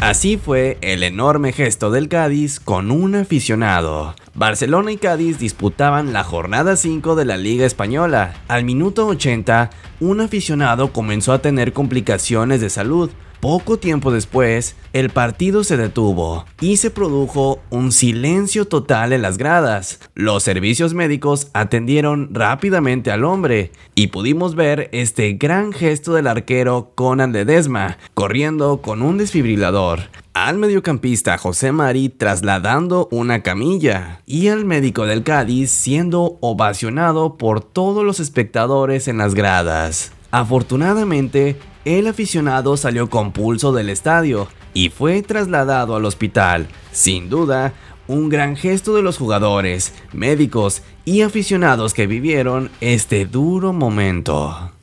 Así fue el enorme gesto del Cádiz con un aficionado. Barcelona y Cádiz disputaban la jornada 5 de la Liga Española. Al minuto 80, un aficionado comenzó a tener complicaciones de salud, poco tiempo después, el partido se detuvo y se produjo un silencio total en las gradas. Los servicios médicos atendieron rápidamente al hombre y pudimos ver este gran gesto del arquero Conan Ledesma corriendo con un desfibrilador al mediocampista José Mari trasladando una camilla y al médico del Cádiz siendo ovacionado por todos los espectadores en las gradas. Afortunadamente, el aficionado salió con pulso del estadio y fue trasladado al hospital. Sin duda, un gran gesto de los jugadores, médicos y aficionados que vivieron este duro momento.